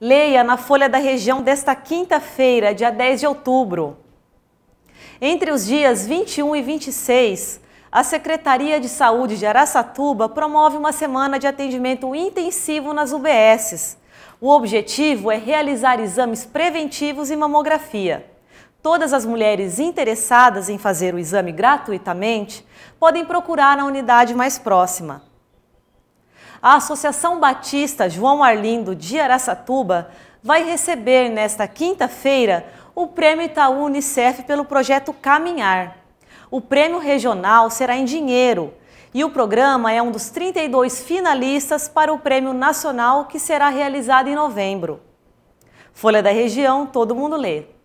Leia na Folha da Região desta quinta-feira, dia 10 de outubro. Entre os dias 21 e 26, a Secretaria de Saúde de Araçatuba promove uma semana de atendimento intensivo nas UBSs. O objetivo é realizar exames preventivos e mamografia. Todas as mulheres interessadas em fazer o exame gratuitamente podem procurar a unidade mais próxima a Associação Batista João Arlindo de Araçatuba vai receber nesta quinta-feira o Prêmio Itaú Unicef pelo projeto Caminhar. O prêmio regional será em dinheiro e o programa é um dos 32 finalistas para o prêmio nacional que será realizado em novembro. Folha da Região, todo mundo lê.